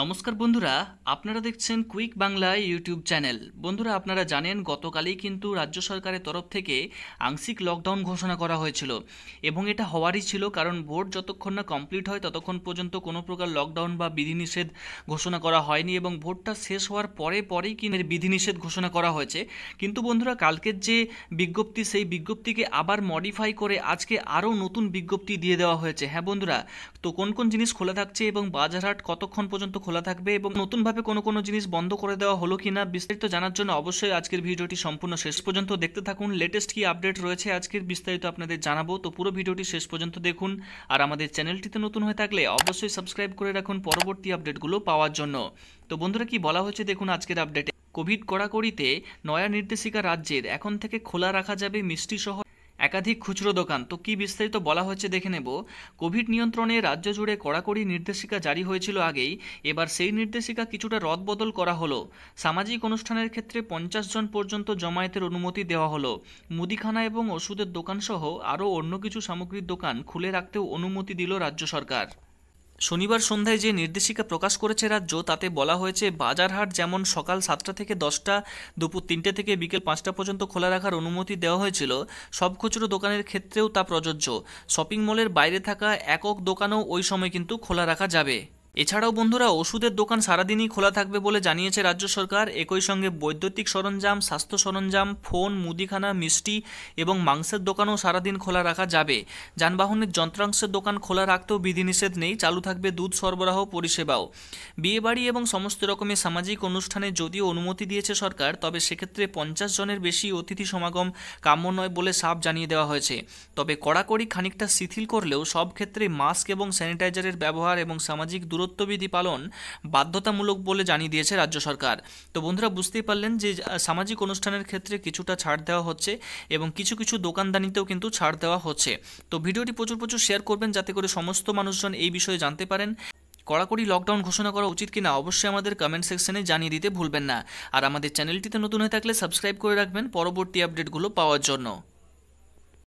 নমস্কার বন্ধুরা আপনারা দেখছেন কুইক বাংলা ইউটিউব চ্যানেল বন্ধুরা আপনারা জানেন গতকালেই কিন্তু রাজ্য সরকারের তরফ থেকে আংশিক লকডাউন ঘোষণা করা হয়েছিল এবং এটা হওয়ারই ছিল কারণ ভোট যতক্ষণ না কমপ্লিট হয় ততক্ষণ পর্যন্ত কোনো প্রকার লকডাউন বা বিধিনিষেধ ঘোষণা করা হয়নি এবং ভোটটা শেষ হওয়ার পরে পরেই কিন্তু বিধিনিষেধ ঘোষণা করা হয়েছে কিন্তু বন্ধুরা কালকের যে বিজ্ঞপ্তি সেই বিজ্ঞপ্তিকে আবার মডিফাই করে আজকে আরও নতুন বিজ্ঞপ্তি দিয়ে দেওয়া হয়েছে হ্যাঁ বন্ধুরা তো কোন কোন জিনিস খোলা থাকছে এবং বাজারহাট কতক্ষণ পর্যন্ত খোলা থাকবে এবং নতুনভাবে কোনো কোনো জিনিস বন্ধ করে দেওয়া হলো কিনা বিস্তারিত জানার জন্য অবশ্যই আজকের ভিডিওটি সম্পূর্ণ শেষ পর্যন্ত দেখতে থাকুন লেটেস্ট কি আপডেট রয়েছে আজকের বিস্তারিত আপনাদের জানাবো তো পুরো ভিডিওটি শেষ পর্যন্ত দেখুন আর আমাদের চ্যানেলটিতে নতুন হয়ে থাকলে অবশ্যই সাবস্ক্রাইব করে রাখুন পরবর্তী আপডেটগুলো পাওয়ার জন্য তো বন্ধুরা কি বলা হয়েছে দেখুন আজকের আপডেটে কোভিড কড়াকড়িতে নয়া নির্দেশিকা রাজ্যের এখন থেকে খোলা রাখা যাবে মিষ্টি শহর একাধিক খুচরো দোকান তো কি বিস্তারিত বলা হচ্ছে দেখে নেব কোভিড নিয়ন্ত্রণে রাজ্য জুড়ে কড়াকড়ি নির্দেশিকা জারি হয়েছিল আগেই এবার সেই নির্দেশিকা কিছুটা রদবদল করা হলো সামাজিক অনুষ্ঠানের ক্ষেত্রে পঞ্চাশ জন পর্যন্ত জমায়েতের অনুমতি দেওয়া হলো মুদিখানা এবং ওষুধের দোকানসহ আরও অন্য কিছু সামগ্রীর দোকান খুলে রাখতেও অনুমতি দিল রাজ্য সরকার শনিবার সন্ধ্যায় যে নির্দেশিকা প্রকাশ করেছে রাজ্য তাতে বলা হয়েছে বাজারহাট যেমন সকাল সাতটা থেকে দশটা দুপুর তিনটে থেকে বিকেল পাঁচটা পর্যন্ত খোলা রাখার অনুমতি দেওয়া হয়েছিল সব খুচরো দোকানের ক্ষেত্রেও তা প্রযোজ্য শপিং মলের বাইরে থাকা একক দোকানও ওই সময় কিন্তু খোলা রাখা যাবে এছাড়াও বন্ধুরা ওষুধের দোকান সারাদিনই খোলা থাকবে বলে জানিয়েছে রাজ্য সরকার একই সঙ্গে বৈদ্যুতিক সরঞ্জাম স্বাস্থ্য সরঞ্জাম ফোন মুদিখানা মিষ্টি এবং মাংসের দোকানও সারাদিন খোলা রাখা যাবে যানবাহনের যন্ত্রাংশের দোকান খোলা রাখতেও বিধিনিষেধ নেই চালু থাকবে দুধ সরবরাহ পরিষেবাও বিয়েবাড়ি এবং সমস্ত রকমের সামাজিক অনুষ্ঠানে যদিও অনুমতি দিয়েছে সরকার তবে সেক্ষেত্রে পঞ্চাশ জনের বেশি অতিথি সমাগম কাম্য নয় বলে সাপ জানিয়ে দেওয়া হয়েছে তবে কড়াকড়ি খানিকটা শিথিল করলেও সব ক্ষেত্রে মাস্ক এবং স্যানিটাইজারের ব্যবহার এবং সামাজিক দূরত্ব দূরত্ববিধি পালন বাধ্যতামূলক বলে জানিয়ে দিয়েছে রাজ্য সরকার তো বন্ধুরা বুঝতেই পারলেন যে সামাজিক অনুষ্ঠানের ক্ষেত্রে কিছুটা ছাড় দেওয়া হচ্ছে এবং কিছু কিছু দোকানদানিতেও কিন্তু ছাড় দেওয়া হচ্ছে তো ভিডিওটি প্রচুর প্রচুর শেয়ার করবেন যাতে করে সমস্ত মানুষজন এই বিষয়ে জানতে পারেন কড়াকড়ি লকডাউন ঘোষণা করা উচিত কিনা অবশ্যই আমাদের কমেন্ট সেকশনে জানিয়ে দিতে ভুলবেন না আর আমাদের চ্যানেলটিতে নতুন হয়ে থাকলে সাবস্ক্রাইব করে রাখবেন পরবর্তী আপডেটগুলো পাওয়ার জন্য